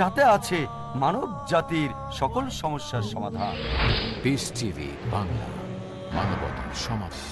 যাতে আছে মানব জাতির সকল সমস্যার সমাধান বাংলা মানবতার সমাধান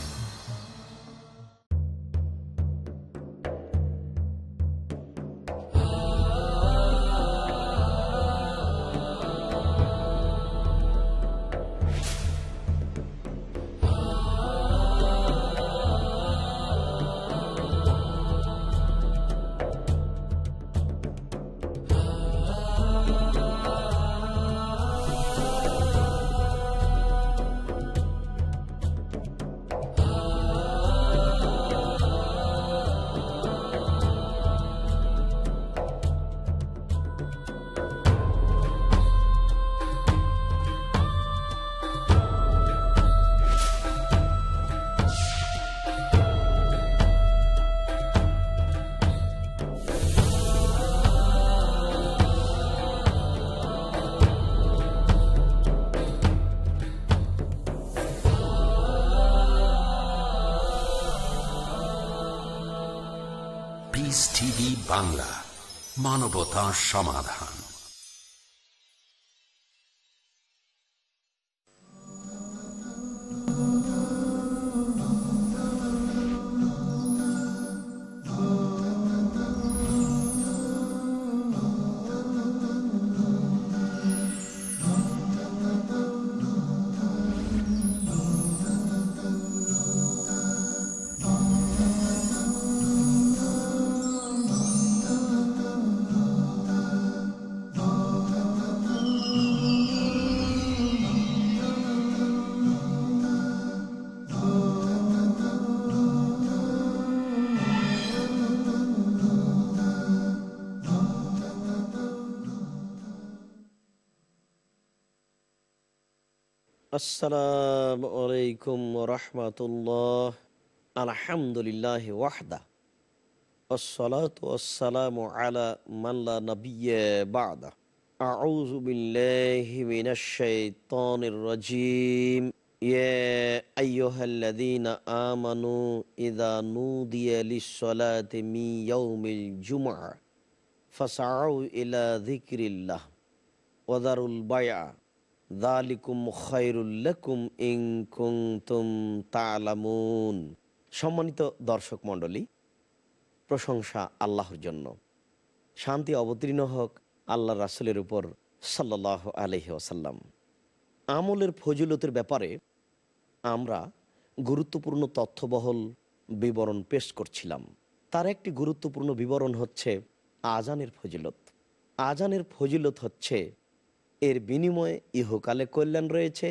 বাংলা মানবতা সমাধান السلام عليكم ورحمة الله الحمد لله وحده والصلاة والسلام على من لا نبي بعده أعوذ بالله من الشيطان الرجيم يا أيها الذين آمنوا إذا نودي للصلاة من يوم الجمعة فسعوا إلى ذكر الله وذروا البيع দালিকুম সম্মানিত দর্শক মন্ডলী প্রশংসা আল্লাহর জন্য শান্তি অবতীর্ণ হোক আল্লাহ রাসুলের উপর সাল্লাহ আলহি আসাল্লাম আমলের ফজিলতের ব্যাপারে আমরা গুরুত্বপূর্ণ তথ্যবহল বিবরণ পেশ করছিলাম তার একটি গুরুত্বপূর্ণ বিবরণ হচ্ছে আজানের ফজিলত আজানের ফজিলত হচ্ছে এর বিনিময়ে ইহকালে কল্যাণ রয়েছে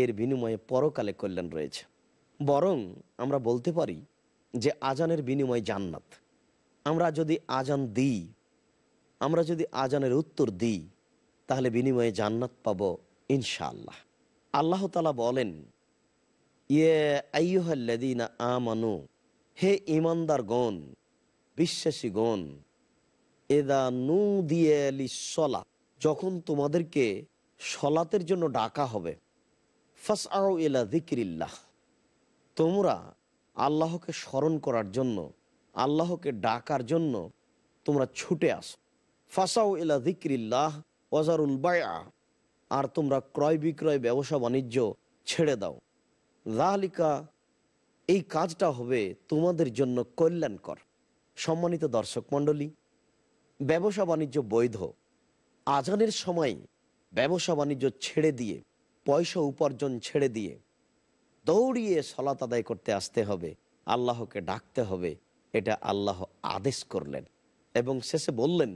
এর বিনিময়ে পরকালে কল্যাণ রয়েছে বরং আমরা বলতে পারি যে আজানের বিনিময়ে জান্নাত আমরা যদি আজান দিই আমরা যদি আজানের উত্তর দিই তাহলে বিনিময়ে জান্নাত পাব ইনশাআল্লাহ আল্লাহ তালা বলেন ইয়ে আইহল্লাদিনা আমানু হে ইমানদার গণ বিশ্বাসী গণ এদা নু দিয়ে সলা যখন তোমাদেরকে সলাতের জন্য ডাকা হবে ফাস আও ইলা জিকিরিল্লাহ তোমরা আল্লাহকে স্মরণ করার জন্য আল্লাহকে ডাকার জন্য তোমরা ছুটে আসো ফাসাও ইলা জিকিরিল্লাহ ওয়াজারুল বায়া আর তোমরা ক্রয় বিক্রয় ব্যবসা বাণিজ্য ছেড়ে দাও রাহলিকা এই কাজটা হবে তোমাদের জন্য কল্যাণকর সম্মানিত দর্শক মণ্ডলী ব্যবসা বাণিজ্য বৈধ আজানের সময় ব্যবসা বাণিজ্য ছেড়ে দিয়ে পয়সা উপার্জন ছেড়ে দিয়ে দৌড়িয়ে সলাত আদায় করতে আসতে হবে আল্লাহকে ডাকতে হবে এটা আল্লাহ আদেশ করলেন এবং শেষে বললেন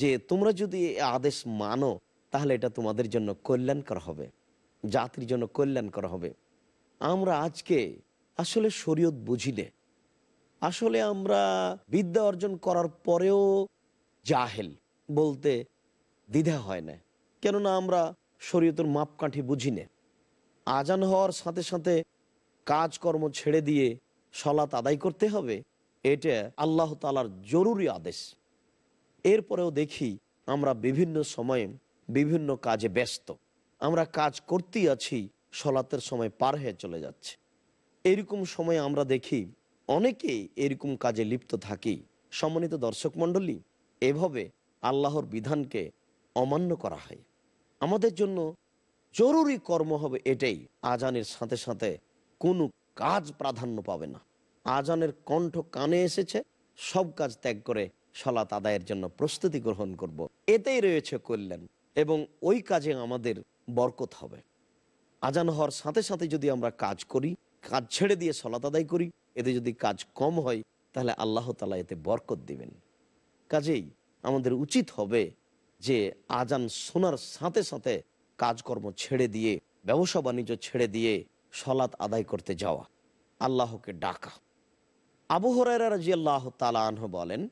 যে তোমরা যদি আদেশ মানো তাহলে এটা তোমাদের জন্য কল্যাণকর হবে জাতির জন্য কল্যাণকর হবে আমরা আজকে আসলে শরীয়ত বুঝি আসলে আমরা বিদ্যা অর্জন করার পরেও জাহেল বলতে দ্বিধা হয় না কেননা আমরা শরীয়তের মাপকাঠি বুঝি না আজান হওয়ার সাথে সাথে কাজকর্ম ছেড়ে দিয়ে সলাত আদায় করতে হবে এটা আল্লাহ তালার জরুরি আদেশ এরপরেও দেখি আমরা বিভিন্ন সময়ে বিভিন্ন কাজে ব্যস্ত আমরা কাজ করতেই আছি সলাতের সময় পার হয়ে চলে যাচ্ছে এরকম সময়ে আমরা দেখি অনেকেই এরকম কাজে লিপ্ত থাকি সমন্বিত দর্শক মণ্ডলী এভাবে আল্লাহর বিধানকে অমান্য করা হয় আমাদের জন্য জরুরি কর্ম হবে এটাই আজানের সাথে সাথে কোনো কাজ প্রাধান্য পাবে না আজানের কণ্ঠ কানে এসেছে সব কাজ ত্যাগ করে সলাত আদায়ের জন্য প্রস্তুতি গ্রহণ করব। এতেই রয়েছে কল্যাণ এবং ওই কাজে আমাদের বরকত হবে আজান হওয়ার সাথে সাথে যদি আমরা কাজ করি কাজ ছেড়ে দিয়ে সলাত আদায় করি এতে যদি কাজ কম হয় তাহলে আল্লাহ তালা এতে বরকত দিবেন কাজেই আমাদের উচিত হবে যে আজান শোনার সাথে সাথে কাজকর্ম ছেড়ে দিয়ে ব্যবসা বাণিজ্য ছেড়ে দিয়ে সলাৎ আদায় করতে যাওয়া আল্লাহকে ডাকা আবু হরাইরা রাজি আল্লাহ তালাহ বলেন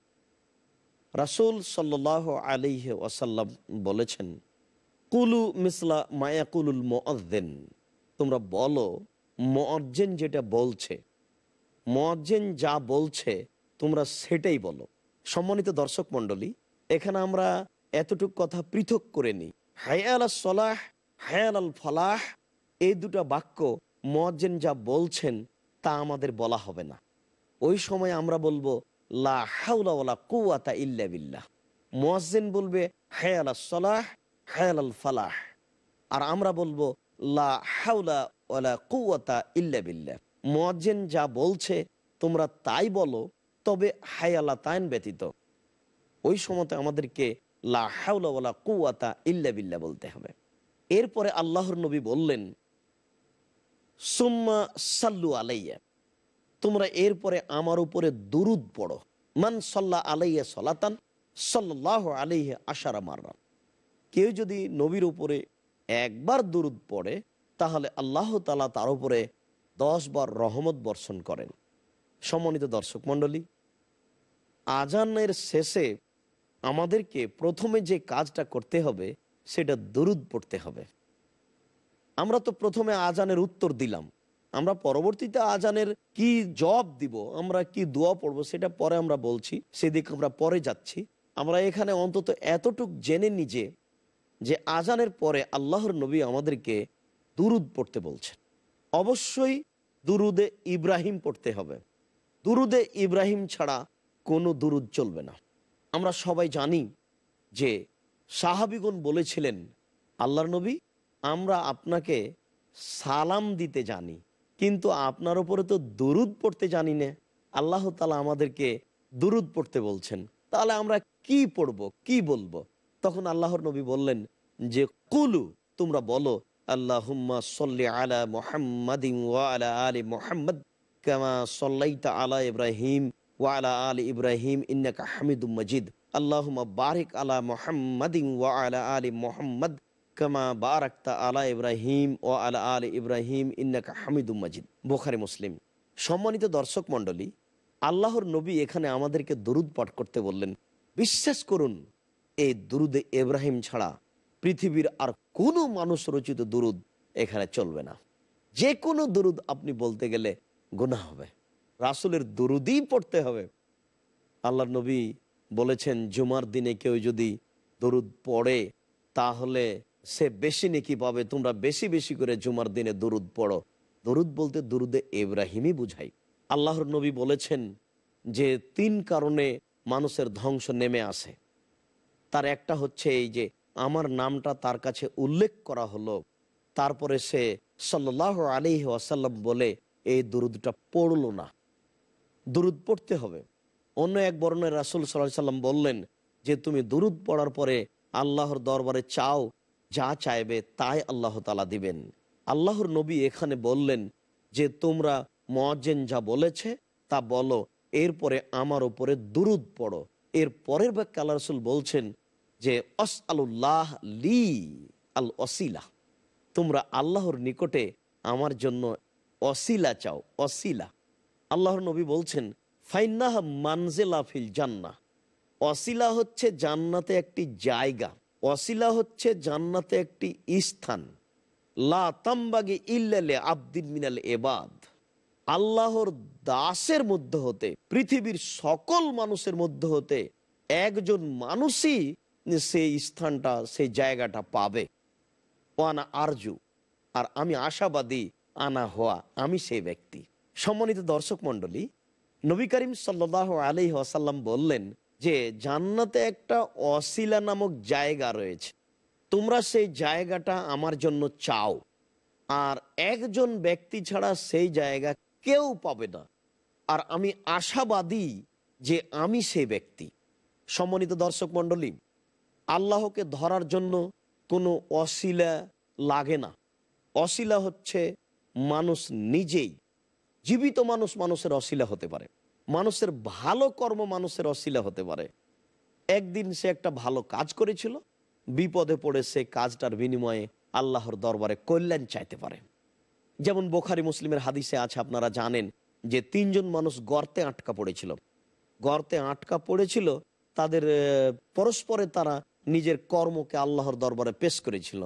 রাসুল সাল্লাহ আলিহ ওসাল্লাম বলেছেন কুলু মিসলা মায়াকুলুল মোয়াজ্জেন তোমরা বলো মোয়াজ্জেন যেটা বলছে মোয়াজ্জেন যা বলছে তোমরা সেটাই বলো সম্মানিত দর্শক মন্ডলী এখানে আমরা এতটুক কথা পৃথক করে নিই হায়াল সলাহ হায়াল আল ফলাহ এই দুটা বাক্য মজ্জেন যা বলছেন তা আমাদের বলা হবে না ওই সময় আমরা বলবো লা হাউলা কুয়াতা ইল্লা বিল্লাহ মোয়াজ্জেন বলবে হায়াল সলাহ হায়াল আল ফালাহ আর আমরা বলবো লা হাউলা ওলা কুয়াতা ইল্লা বিল্লাহ মোয়াজ্জেন যা বলছে তোমরা তাই বলো তবে হায়ালা তায়ন ব্যতীত ওই সময়তে আমাদেরকে ইল্লা বিল্লা বলতে হবে এরপরে আল্লাহর নবী বললেন সুম্মা সাল্লু আলাইয়া তোমরা এরপরে আমার উপরে দুরুদ পড়ো মান সাল্লাহ আলাইয়া সলাতান সাল্লাহ আলাইহে আশারা মার কেউ যদি নবীর উপরে একবার দুরুদ পড়ে তাহলে আল্লাহ তালা তার উপরে দশ বার রহমত বর্ষণ করেন সমন্বিত দর্শক মন্ডলী আজানের শেষে আমাদেরকে প্রথমে যে কাজটা করতে হবে সেটা দরুদ পড়তে হবে আমরা তো প্রথমে আজানের উত্তর দিলাম আমরা পরবর্তীতে আজানের কি জব দিব আমরা কি দোয়া পড়বো সেটা পরে আমরা বলছি সেদিকে আমরা পরে যাচ্ছি আমরা এখানে অন্তত এতটুক জেনে নিজে যে আজানের পরে আল্লাহর নবী আমাদেরকে দুরুদ পড়তে বলছেন অবশ্যই দুরুদে ইব্রাহিম পড়তে হবে দুরুদে ইব্রাহিম ছাড়া কোনো দুরুদ চলবে না আমরা সবাই জানি যে সাহাবিগুন বলেছিলেন আল্লাহর নবী আমরা আপনাকে সালাম দিতে জানি কিন্তু আপনার ওপরে তো দুরুদ পড়তে জানি না আল্লাহ তালা আমাদেরকে দুরুদ পড়তে বলছেন তাহলে আমরা কি পড়ব কি বলবো তখন আল্লাহর নবী বললেন যে কুলু তোমরা বলো আল্লাহ আলা মোহাম্মদ কামা সল্লাইতা আলা ইব্রাহিম আল ইব্রাহিম হামিদুম মজিদ আলা ওয়া আলা আলী মোহাম্মদ বারাক্তা আলা ইব্রাহিম ও আলা ইব্রাহিম হামিদুম মজিদ বোখারি মুসলিম সম্মানিত দর্শক মণ্ডলী আল্লাহর নবী এখানে আমাদেরকে দরুদ পাঠ করতে বললেন বিশ্বাস করুন এই দুরুদে এব্রাহিম ছাড়া পৃথিবীর আর কোনো মানুষ রচিত দুরুদ এখানে চলবে না যে কোনো দুরুদ আপনি বলতে গেলে গুণা হবে রাসুলের দরুদই পড়তে হবে আল্লাহ নবী বলেছেন জুমার দিনে কেউ যদি দরুদ পড়ে তাহলে সে বেশি নেকি পাবে তোমরা বেশি বেশি করে জুমার দিনে দরুদ পড়ো দরুদ বলতে দরুদে এব্রাহিমই বুঝাই আল্লাহর নবী বলেছেন যে তিন কারণে মানুষের ধ্বংস নেমে আসে তার একটা হচ্ছে এই যে আমার নামটা তার কাছে উল্লেখ করা হলো তারপরে সে সাল্লাহ আলি ওয়াসাল্লাম বলে এই দরুদটা পড়ল না দুরুদ পড়তে হবে অন্য এক বর্ণের রাসুল সাল্লাহ সাল্লাম বললেন যে তুমি দুরুদ পড়ার পরে আল্লাহর দরবারে চাও যা চাইবে তাই আল্লাহ তালা দিবেন আল্লাহর নবী এখানে বললেন যে তোমরা মজেন যা বলেছে তা বলো এরপরে আমার ওপরে দুরুদ পড়ো এর পরের বা আল্লাহ রসুল বলছেন যে অস আল্লাহ লি আল অসিলা তোমরা আল্লাহর নিকটে আমার জন্য অসিলা চাও অসিলা আল্লাহর নবী বলছেন ফাইন্নাহ মানজেলা ফিল জান্না অসিলা হচ্ছে জান্নাতে একটি জায়গা অসিলা হচ্ছে জান্নাতে একটি স্থান লা ইল্লালে আব্দিন মিনাল এবাদ আল্লাহর দাসের মধ্য হতে পৃথিবীর সকল মানুষের মধ্য হতে একজন মানুষই সেই স্থানটা সেই জায়গাটা পাবে ও আনা আরজু আর আমি আশাবাদী আনা হওয়া আমি সেই ব্যক্তি সম্মানিত দর্শক মন্ডলী নবী করিম সাল্লাহ আলহি আসাল্লাম বললেন যে জান্নাতে একটা অশিলা নামক জায়গা রয়েছে তোমরা সেই জায়গাটা আমার জন্য চাও আর একজন ব্যক্তি ছাড়া সেই জায়গা কেউ পাবে না আর আমি আশাবাদী যে আমি সেই ব্যক্তি সম্মানিত দর্শক মন্ডলী আল্লাহকে ধরার জন্য কোনো অশিলা লাগে না অশিলা হচ্ছে মানুষ নিজেই জীবিত মানুষ মানুষের অশিলা হতে পারে মানুষের ভালো কর্ম মানুষের অশিলা হতে পারে একদিন সে একটা ভালো কাজ করেছিল বিপদে পড়ে সে কাজটার বিনিময়ে আল্লাহর দরবারে কল্যাণ চাইতে পারে যেমন বোখারি মুসলিমের হাদিসে আছে আপনারা জানেন যে তিনজন মানুষ গর্তে আটকা পড়েছিল গর্তে আটকা পড়েছিল তাদের পরস্পরে তারা নিজের কর্মকে আল্লাহর দরবারে পেশ করেছিল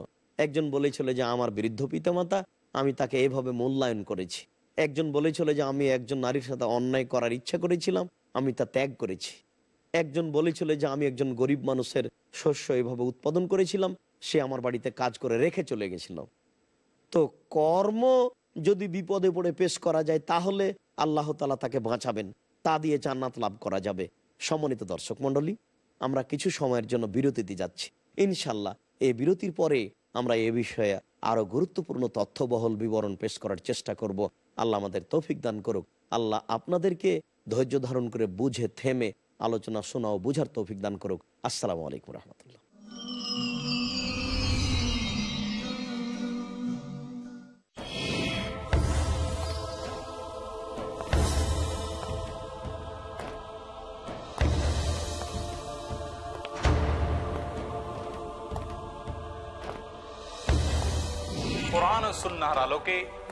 একজন বলেছিল যে আমার বৃদ্ধ পিতামাতা আমি তাকে এভাবে মূল্যায়ন করেছি একজন বলেছিল যে আমি একজন নারীর সাথে অন্যায় করার ইচ্ছা করেছিলাম আমি তা ত্যাগ করেছি একজন বলেছিল যে আমি একজন গরিব মানুষের শস্য এভাবে উৎপাদন করেছিলাম সে আমার বাড়িতে কাজ করে রেখে চলে গেছিল তো কর্ম যদি বিপদে পড়ে পেশ করা যায় তাহলে আল্লাহ তালা তাকে বাঁচাবেন তা দিয়ে জান্নাত লাভ করা যাবে সমন্বিত দর্শক মন্ডলী আমরা কিছু সময়ের জন্য বিরতিতে যাচ্ছি ইনশাল্লাহ এই বিরতির পরে আমরা এ বিষয়ে আরও গুরুত্বপূর্ণ তথ্যবহল বিবরণ পেশ করার চেষ্টা করব আল্লাহ আমাদের তৌফিক দান করুক আল্লাহ আপনাদেরকে ধৈর্য ধারণ করে বুঝে থেমে আলোচনা শোনাও বুঝার তৌফিক দান করুক আসসালাম আলাইকুম রহমতুল্লাহ কোরআন আলোকে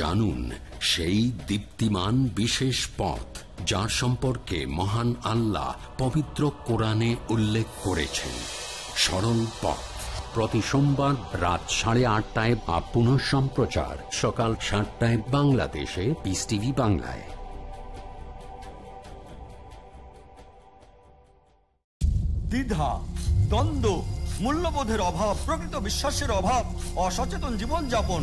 জানুন সেই দীপ্তিমান বিশেষ পথ যার সম্পর্কে মহান আল্লাহ পবিত্র কোরআনে উল্লেখ করেছেন সরল পথ প্রতি সোমবার রাত সাড়ে আটটায় বা পুনঃ সম্প্রচার সকাল সাতটায় বাংলাদেশে পিস টিভি বাংলায় দ্বিধা দ্বন্দ্ব মূল্যবোধের অভাব প্রকৃত বিশ্বাসের অভাব অসচেতন জীবনযাপন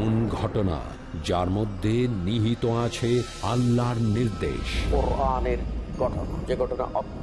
এমন ঘটনা যার মধ্যে নিহিত আছে আল্লাহর নির্দেশ যে ঘটনা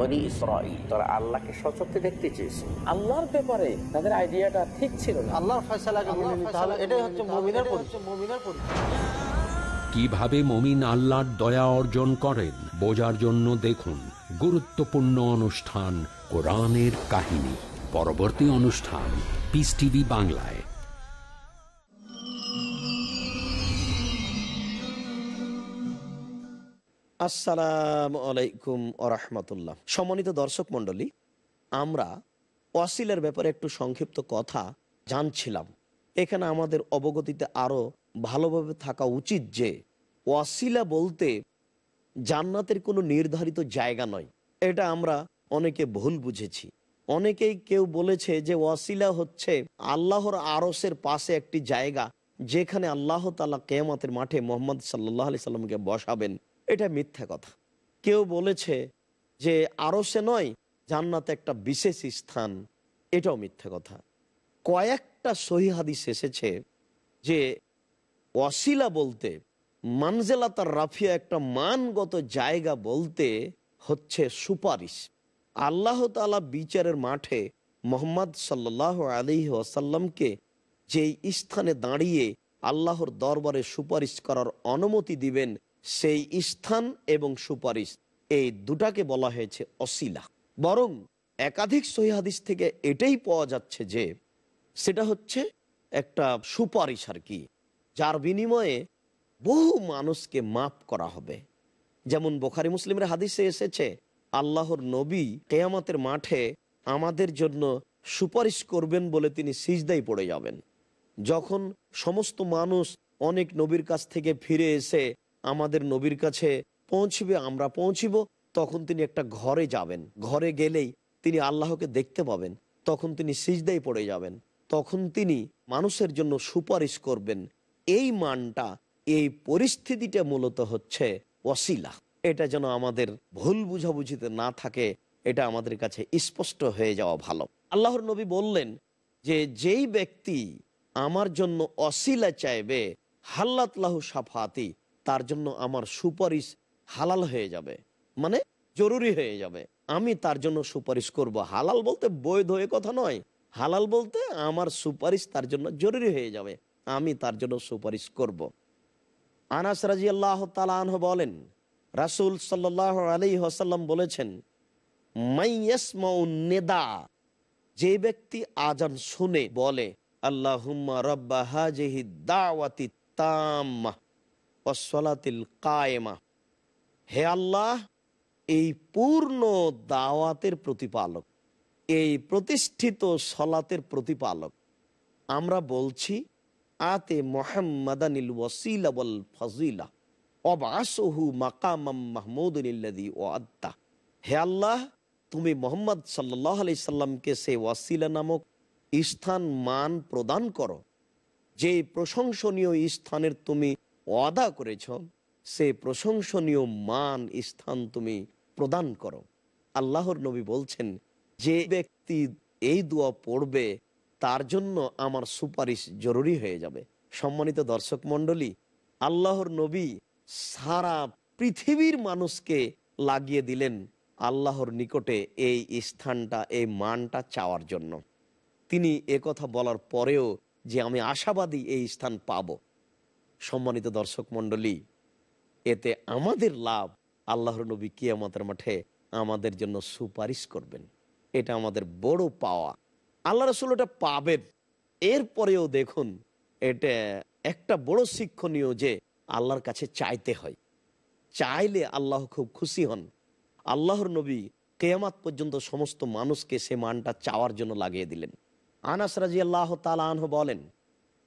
কিভাবে মমিন আল্লাহর দয়া অর্জন করেন বোঝার জন্য দেখুন গুরুত্বপূর্ণ অনুষ্ঠান কোরআনের কাহিনী পরবর্তী অনুষ্ঠান পিস টিভি বাংলায় আসসালাম আলাইকুম আরহামতুল্লাহ সম্মানিত দর্শক মন্ডলী আমরা অসিলের ব্যাপারে একটু সংক্ষিপ্ত কথা জানছিলাম এখানে আমাদের অবগতিতে আরও ভালোভাবে থাকা উচিত যে ওয়াসিলা বলতে জান্নাতের কোনো নির্ধারিত জায়গা নয় এটা আমরা অনেকে ভুল বুঝেছি অনেকেই কেউ বলেছে যে ওয়াসিলা হচ্ছে আল্লাহর আরসের পাশে একটি জায়গা যেখানে আল্লাহ তালা কেয়ামাতের মাঠে মোহাম্মদ সাল্লাহ আলি সাল্লামকে বসাবেন এটা মিথ্যা কথা কেউ বলেছে যে আরো সে নয় জান্নাতে একটা বিশেষ স্থান এটাও মিথ্যা কথা কয়েকটা সহি হাদিস এসেছে যে অশিলা বলতে মানজেলা তার রাফিয়া একটা মানগত জায়গা বলতে হচ্ছে সুপারিশ আল্লাহ তালা বিচারের মাঠে মোহাম্মদ সাল্লাহ আলী আসাল্লামকে যেই স্থানে দাঁড়িয়ে আল্লাহর দরবারে সুপারিশ করার অনুমতি দিবেন সেই স্থান এবং সুপারিশ এই দুটাকে বলা হয়েছে অসিলা বরং একাধিক সহিহাদিস থেকে এটাই পাওয়া যাচ্ছে যে সেটা হচ্ছে একটা সুপারিশ আর কি যার বিনিময়ে বহু মানুষকে মাপ করা হবে যেমন বোখারি মুসলিমের হাদিসে এসেছে আল্লাহর নবী কেয়ামাতের মাঠে আমাদের জন্য সুপারিশ করবেন বলে তিনি সিজদাই পড়ে যাবেন যখন সমস্ত মানুষ অনেক নবীর কাছ থেকে ফিরে এসে আমাদের নবীর কাছে পৌঁছবে আমরা পৌঁছিব তখন তিনি একটা ঘরে যাবেন ঘরে গেলেই তিনি আল্লাহকে দেখতে পাবেন তখন তিনি সিজদাই পড়ে যাবেন তখন তিনি মানুষের জন্য সুপারিশ করবেন এই মানটা এই পরিস্থিতিটা মূলত হচ্ছে অশিলা এটা যেন আমাদের ভুল বুঝাবুঝিতে না থাকে এটা আমাদের কাছে স্পষ্ট হয়ে যাওয়া ভালো আল্লাহর নবী বললেন যে যেই ব্যক্তি আমার জন্য অসিলা চাইবে হাল্লাতলাহু সাফাতি তার জন্য আমার সুপারিশ হালাল হয়ে যাবে মানে জরুরি হয়ে যাবে আমি তার জন্য সুপারিশ করব হালাল বলতে বৈধ এ কথা নয় হালাল বলতে আমার সুপারিশ তার জন্য জরুরি হয়ে যাবে আমি তার জন্য সুপারিশ করব। আনাস রাজি আল্লাহ তালাহ বলেন রাসুল সাল্লাহ আলী হাসাল্লাম বলেছেন নেদা যে ব্যক্তি আজান শুনে বলে আল্লাহ রব্বা হাজেহি দাওয়াতি তাম্মা অসলাতিল কায়েমা হে আল্লাহ এই পূর্ণ দাওয়াতের প্রতিপালক এই প্রতিষ্ঠিত সলাতের প্রতিপালক আমরা বলছি আতে মোহাম্মদানিল ফজিলা অবাসহু মাকামাম ও আত্মা হে আল্লাহ তুমি মোহাম্মদ সাল্লাহ আলি সাল্লামকে সে ওয়াসিলা নামক স্থান মান প্রদান করো যে প্রশংসনীয় স্থানের তুমি ওয়াদা করেছ সে প্রশংসনীয় মান স্থান তুমি প্রদান করো আল্লাহর নবী বলছেন যে ব্যক্তি এই দোয়া পড়বে তার জন্য আমার সুপারিশ জরুরি হয়ে যাবে সম্মানিত দর্শক মন্ডলী আল্লাহর নবী সারা পৃথিবীর মানুষকে লাগিয়ে দিলেন আল্লাহর নিকটে এই স্থানটা এই মানটা চাওয়ার জন্য তিনি কথা বলার পরেও যে আমি আশাবাদী এই স্থান পাবো সম্মানিত দর্শক মন্ডলী এতে আমাদের লাভ আল্লাহর নবী কিয়ামতের মাঠে আমাদের জন্য সুপারিশ করবেন এটা আমাদের বড় পাওয়া আল্লাহ রসুল এটা পাবেন এরপরেও দেখুন এটা একটা বড় শিক্ষণীয় যে আল্লাহর কাছে চাইতে হয় চাইলে আল্লাহ খুব খুশি হন আল্লাহর নবী কেয়ামাত পর্যন্ত সমস্ত মানুষকে সে মানটা চাওয়ার জন্য লাগিয়ে দিলেন আনাস রাজি আল্লাহ তালাহ বলেন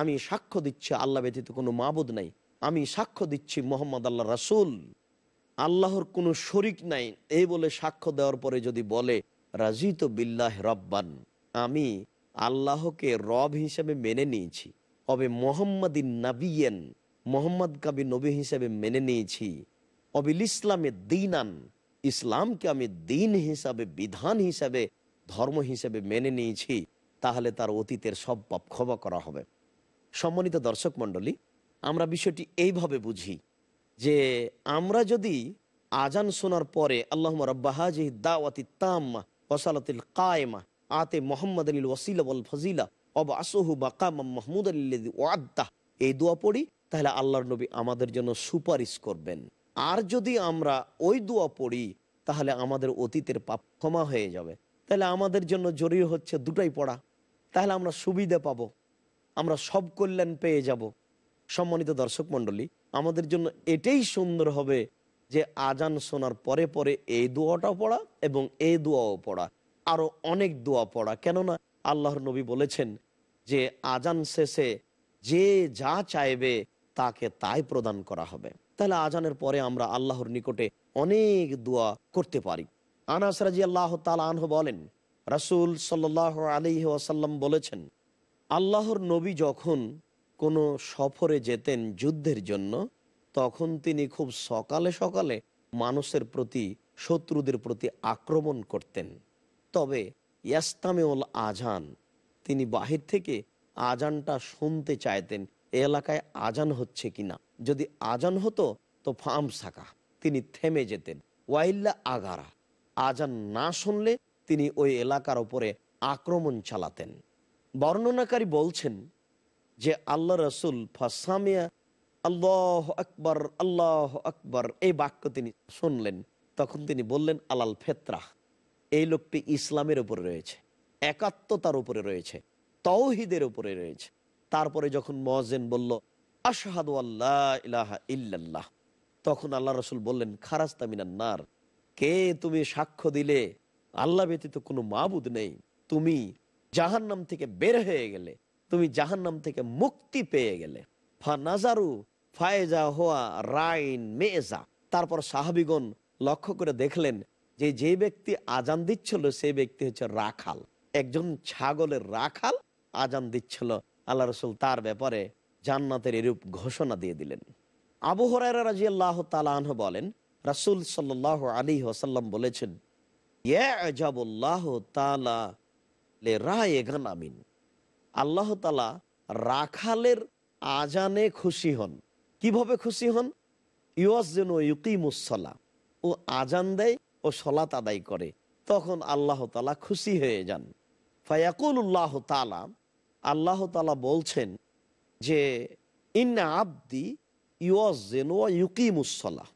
আমি সাক্ষ্য দিচ্ছি আল্লাহ ব্যতীত কোনো মাবুদ নাই আমি সাক্ষ্য দিচ্ছি মোহাম্মদ আল্লাহ রাসুল আল্লাহর কোনো শরিক নাই এই বলে সাক্ষ্য দেওয়ার পরে যদি বলে রাজিত বিল্লাহ রব্বান আমি আল্লাহকে রব হিসেবে মেনে নিয়েছি অবে মোহাম্মদিন নাবিয়েন মোহাম্মদ কাবি নবী হিসেবে মেনে নিয়েছি অবিল ইসলামে দিনান ইসলামকে আমি দিন হিসাবে বিধান হিসাবে ধর্ম হিসেবে মেনে নিয়েছি তাহলে তার অতীতের সব পাপ ক্ষমা করা হবে সম্মানিত দর্শক মণ্ডলী আমরা বিষয়টি এইভাবে বুঝি যে আমরা যদি আজান শোনার পরে আল্লাহ রব্বাহাজি দাওয়াতি তাম্মা ওসালতিল কায়েমা আতে মোহাম্মদ আলী ওসিলা বল ফজিলা অব আসহু বাকাম মাহমুদ আলী ওয়াদ্দাহ এই দোয়া পড়ি তাহলে আল্লাহর নবী আমাদের জন্য সুপারিশ করবেন আর যদি আমরা ওই দোয়া পড়ি তাহলে আমাদের অতীতের পাপ ক্ষমা হয়ে যাবে তাহলে আমাদের জন্য জরুরি হচ্ছে দুটাই পড়া তাহলে আমরা সুবিধা পাবো আমরা সব কল্যাণ পেয়ে যাব সম্মানিত দর্শক মন্ডলী আমাদের জন্য এটাই সুন্দর হবে যে আজান শোনার পরে পরে এই দোয়াটাও পড়া এবং এই দোয়াও পড়া আরও অনেক দোয়া পড়া কেননা আল্লাহর নবী বলেছেন যে আজান শেষে যে যা চাইবে তাকে তাই প্রদান করা হবে তাহলে আজানের পরে আমরা আল্লাহর নিকটে অনেক দোয়া করতে পারি আনাস রাজি আল্লাহ তাল আনহ বলেন রাসুল সাল্লাহ আলী ওয়াসাল্লাম বলেছেন আল্লাহর নবী যখন কোনো সফরে যেতেন যুদ্ধের জন্য তখন তিনি খুব সকালে সকালে মানুষের প্রতি শত্রুদের প্রতি আক্রমণ করতেন তবে ইয়াস্তামেউল আজান তিনি বাহির থেকে আজানটা শুনতে চাইতেন এলাকায় আজান হচ্ছে কিনা যদি আজান হতো তো ফাম সাকা তিনি থেমে যেতেন ওয়াইল্লা আগারা আজান না শুনলে তিনি ওই এলাকার ওপরে আক্রমণ চালাতেন বর্ণনাকারী বলছেন যে আল্লাহ রসুল ফাসামিয়া আল্লাহ আকবর আল্লাহ আকবর এই বাক্য তিনি শুনলেন তখন তিনি বললেন আলাল ফেত্রাহ এই লোকটি ইসলামের উপরে রয়েছে একাত্মতার উপরে রয়েছে তৌহিদের উপরে রয়েছে তারপরে যখন মহাজেন বলল আশাহাদু আল্লাহ ইলাহা ইল্লাল্লাহ তখন আল্লাহ রসুল বললেন খারাস্তা মিনান্নার কে তুমি সাক্ষ্য দিলে আল্লাহ ব্যতীত কোনো মাবুদ নেই তুমি জাহান নাম থেকে বের হয়ে গেলে তুমি জাহান নাম থেকে মুক্তি পেয়ে গেলে ফায়েজা হোয়া রাইন মেজা তারপর সাহাবিগণ লক্ষ্য করে দেখলেন যে যে ব্যক্তি আজান দিচ্ছিল সে ব্যক্তি হচ্ছে রাখাল একজন ছাগলের রাখাল আজান দিচ্ছিল আল্লাহ রসুল তার ব্যাপারে জান্নাতের এরূপ ঘোষণা দিয়ে দিলেন আবু হরাইরা রাজি আল্লাহ তালাহ বলেন রাসুল সাল্লাহ আলী ওসাল্লাম বলেছেন ইয়াবুল্লাহ তালা লে রায় এগান আমিন আল্লাহ তালা রাখালের আজানে খুশি হন কিভাবে খুশি হন ইয়স যেন ইউকিমুসলা ও আজান দেয় ও সলাত আদায় করে তখন আল্লাহ তালা খুশি হয়ে যান ফায়াকুল্লাহ তালা আল্লাহ তালা বলছেন যে ইন্না আব্দি ইয়স যেন ইউকিমুসলা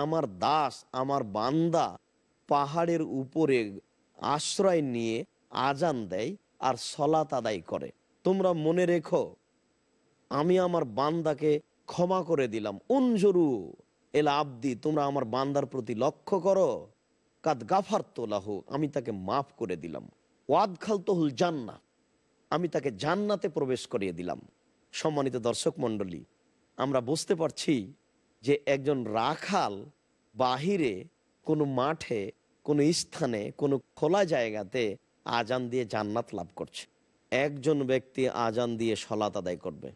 আমার দাস আমার বান্দা পাহাড়ের উপরে আশ্রয় নিয়ে আজান দেয় আর সলাত আদায় করে তোমরা মনে রেখো আমি আমার বান্দাকে ক্ষমা করে দিলাম উনজরু এলা আব্দি তোমরা আমার বান্দার প্রতি লক্ষ্য করো কাদ গাফার তোলাহ আমি তাকে মাফ করে দিলাম ওয়াদ খাল তহুল জান্না আমি তাকে জান্নাতে প্রবেশ করিয়ে দিলাম সম্মানিত দর্শক মণ্ডলী আমরা বুঝতে পারছি যে একজন রাখাল বাহিরে কোনো মাঠে কোনো স্থানে কোনো খোলা জায়গাতে আজান দিয়ে জান্নাত লাভ করছে একজন ব্যক্তি আজান দিয়ে সলাত আদায় করবে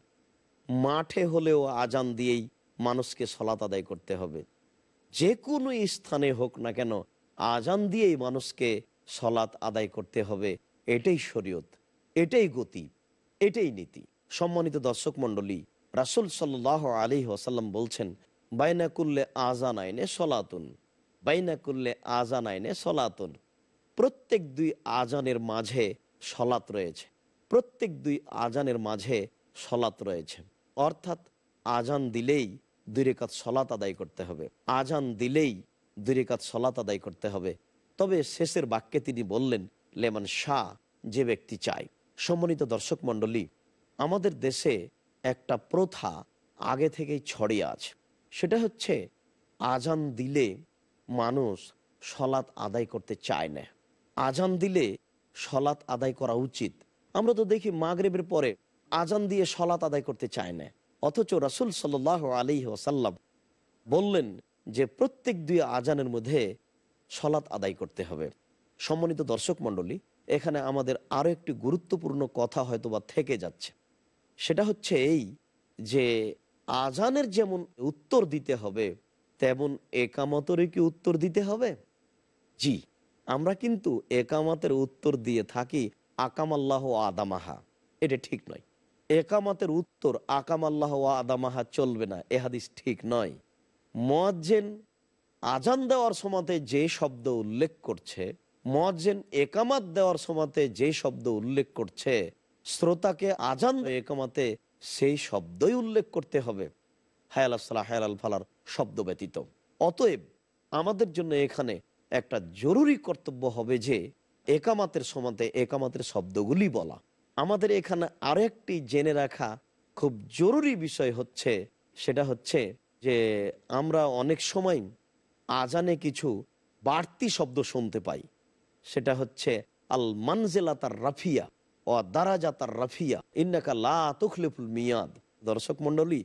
মাঠে হলেও আজান দিয়েই মানুষকে সলাত আদায় করতে হবে যে কোনো স্থানে হোক না কেন আজান দিয়েই মানুষকে সলাত আদায় করতে হবে এটাই শরীয়ত এটাই গতি এটাই নীতি সম্মানিত দর্শক মন্ডলী রাসুল সাল্লাহ আলী ওসাল্লাম বলছেন বাইনা করলে আজান আইনে সলাতুন বাইনা করলে আজান আইনে সলাতুন প্রত্যেক দুই আজানের মাঝে সলাত রয়েছে প্রত্যেক দুই আজানের মাঝে সলাত রয়েছে অর্থাৎ আজান দিলেই দুই রেখাত সলাত আদায় করতে হবে আজান দিলেই দুই রেখাত সলাত আদায় করতে হবে তবে শেষের বাক্যে তিনি বললেন লেমান শাহ যে ব্যক্তি চায় সম্মানিত দর্শক মণ্ডলী আমাদের দেশে একটা প্রথা আগে থেকেই ছড়িয়ে আছে সেটা হচ্ছে আজান দিলে মানুষ সলাৎ আদায় করতে চায় না আজান দিলে সলাৎ আদায় করা উচিত আমরা তো দেখি মাগরেবের পরে আজান দিয়ে সলাৎ আদায় করতে চায় না অথচ রাসুল সাল আলী ওসাল্লাম বললেন যে প্রত্যেক দুই আজানের মধ্যে সলাৎ আদায় করতে হবে সম্মানিত দর্শক মন্ডলী এখানে আমাদের আরও একটি গুরুত্বপূর্ণ কথা হয়তো বা থেকে যাচ্ছে সেটা হচ্ছে এই যে আজানের যেমন উত্তর দিতে হবে তেমন একামতরে কি উত্তর দিতে হবে জি আমরা কিন্তু একামাতের উত্তর দিয়ে থাকি আকামাল্লাহ আদামাহা এটা ঠিক নয় একামাতের উত্তর আকামাল্লাহ আদামাহা চলবে না এ হাদিস ঠিক নয় মোয়াজ্জেন আজান দেওয়ার সময়তে যে শব্দ উল্লেখ করছে মোয়াজ্জেন একামাত দেওয়ার সময়তে যে শব্দ উল্লেখ করছে শ্রোতাকে আজান একামাতে সেই শব্দই উল্লেখ করতে হবে হায়াল সালাহ হায়াল ফালার শব্দ ব্যতীত অতএব আমাদের জন্য এখানে একটা জরুরি কর্তব্য হবে যে একামাতের সমাতে একামাতের শব্দগুলি বলা আমাদের এখানে আরেকটি জেনে রাখা খুব জরুরি বিষয় হচ্ছে সেটা হচ্ছে যে আমরা অনেক সময় আজানে কিছু বাড়তি শব্দ শুনতে পাই সেটা হচ্ছে আল মানজেলা তার রাফিয়া ও দারাজা তার রাফিয়া ইন্নাকা লা তুখলিফুল মিয়াদ দর্শক মন্ডলী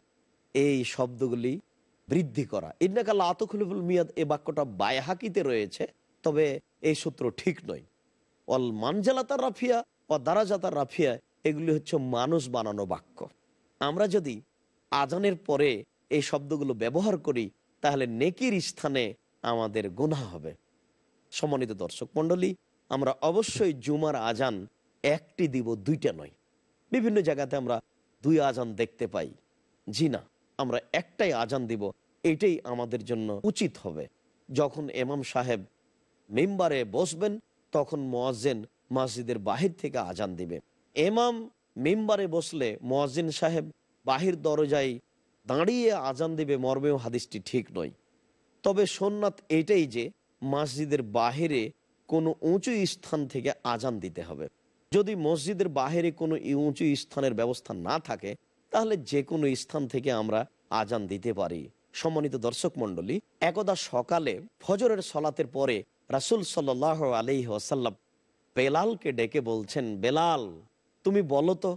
এই শব্দগুলি বৃদ্ধি করা ইন্নাকাল আতখুলিফুল মিয়াদ এ বাক্যটা বায়হাকিতে রয়েছে তবে এই সূত্র ঠিক নয় অল মানজালাতার রাফিয়া ও দারাজাতার রাফিয়া এগুলি হচ্ছে মানুষ বানানো বাক্য আমরা যদি আজানের পরে এই শব্দগুলো ব্যবহার করি তাহলে নেকির স্থানে আমাদের গুণা হবে সম্মানিত দর্শক মণ্ডলী আমরা অবশ্যই জুমার আজান একটি দিব দুইটা নয় বিভিন্ন জায়গাতে আমরা দুই আজান দেখতে পাই জি না আমরা একটাই আজান দিব এটাই আমাদের জন্য উচিত হবে যখন এমাম সাহেব মেম্বারে বসবেন তখন মোয়াজেন মসজিদের বাহির থেকে আজান দিবে এমাম মেম্বারে বসলে মোয়াজিন সাহেব বাহির দরজায় দাঁড়িয়ে আজান দিবে মর্মেও হাদিসটি ঠিক নয় তবে সোননাথ এটাই যে মসজিদের বাহিরে কোনো উঁচু স্থান থেকে আজান দিতে হবে যদি মসজিদের বাহিরে কোনো উঁচু স্থানের ব্যবস্থা না থাকে তাহলে যে কোনো স্থান থেকে আমরা আজান দিতে পারি সম্মানিত দর্শক মন্ডলী একদা সকালে ফজরের সলাতের পরে রাসুল সাল্লাহ আলি ওসাল্লাম বেলালকে ডেকে বলছেন বেলাল তুমি বলো তো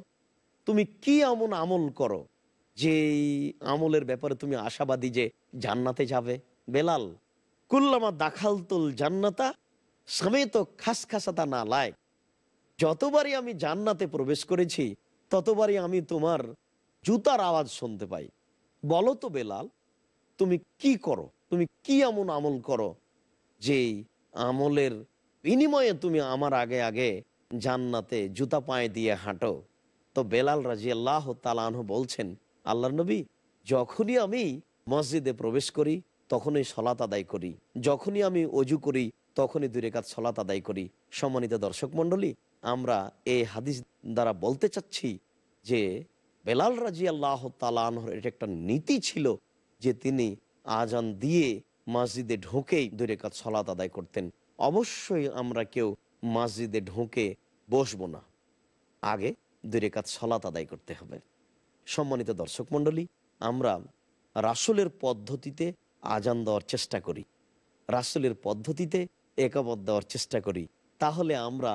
তুমি কি এমন আমল করো যে আমলের ব্যাপারে তুমি আশাবাদী যে জান্নাতে যাবে বেলাল কুল্লামা দাখালতুল জান্নাতা সামেত খাস খাসাতা না লায় যতবারই আমি জান্নাতে প্রবেশ করেছি ততবারই আমি তোমার জুতার আওয়াজ শুনতে পাই বলো তো বেলাল তুমি কি করো তুমি কি এমন আমল করো যে আমলের বিনিময়ে তুমি আমার আগে আগে জান্নাতে জুতা পায়ে দিয়ে হাঁটো তো বেলাল রাজি আল্লাহ তালাহ বলছেন আল্লাহ নবী যখনই আমি মসজিদে প্রবেশ করি তখনই সলাত আদায় করি যখনই আমি অজু করি তখনই দূরে কাজ সলাত আদায় করি সম্মানিত দর্শক মন্ডলী আমরা এই হাদিস দ্বারা বলতে চাচ্ছি যে বেলাল রাজি আল্লাহ তালাহর এটা একটা নীতি ছিল যে তিনি আজান দিয়ে মসজিদে ঢোকেই দূরে কাজ সলাত আদায় করতেন অবশ্যই আমরা কেউ মসজিদে ঢোকে বসবো না আগে দূরে কাজ সলাত আদায় করতে হবে সম্মানিত দর্শক মণ্ডলী আমরা রাসুলের পদ্ধতিতে আজান দেওয়ার চেষ্টা করি রাসুলের পদ্ধতিতে একামত দেওয়ার চেষ্টা করি তাহলে আমরা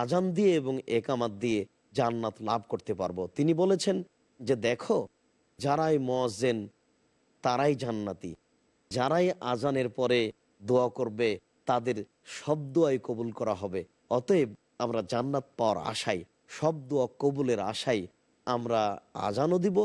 আজান দিয়ে এবং একামাত দিয়ে জান্নাত লাভ করতে পারবো তিনি বলেছেন যে দেখো যারাই মজেন তারাই জান্নাতি যারাই আজানের পরে দোয়া করবে তাদের সব দোয়াই কবুল করা হবে অতএব আমরা জান্নাত পাওয়ার আশাই সব দোয়া কবুলের আশাই আমরা আজানও দিব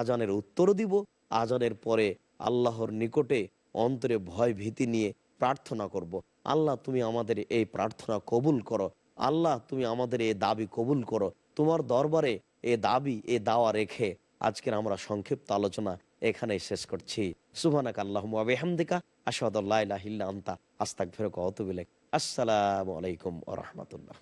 আজানের উত্তরও দিব আজানের পরে আল্লাহর নিকটে অন্তরে ভয় ভীতি নিয়ে প্রার্থনা করব। আল্লাহ তুমি আমাদের এই প্রার্থনা কবুল করো আল্লাহ তুমি আমাদের এই দাবি কবুল করো তোমার দরবারে এ দাবি এ দাওয়া রেখে আজকের আমরা সংক্ষিপ্ত আলোচনা এখানে শেষ করছি সুহানাক আল্লাহমদিকা আসাদ আস্তাক ফেরক অতবিলেক আসসালামু আলাইকুম রহমতুল্লাহ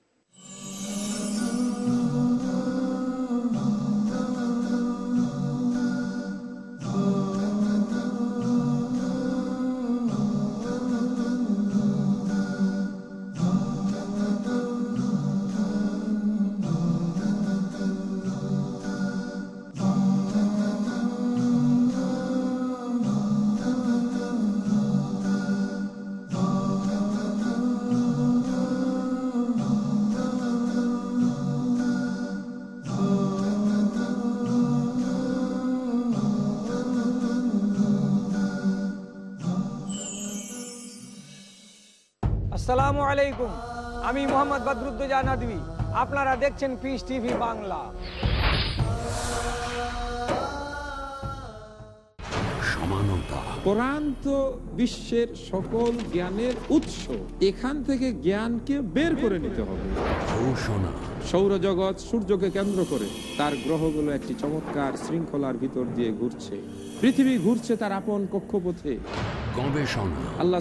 মোহাম্মদ বদরুদ্দোজা নদী আপনারা দেখছেন পিস টিভি বাংলা বিশ্বের সকল জ্ঞানের উৎস এখান থেকে জ্ঞানকে বের করে নিতে হবে ঘোষণা সৌরজগৎ সূর্যকে কেন্দ্র করে তার গ্রহগুলো একটি চমৎকার শৃঙ্খলার ভিতর দিয়ে ঘুরছে পৃথিবী ঘুরছে তার আপন কক্ষপথে গবেষণা আল্লাহ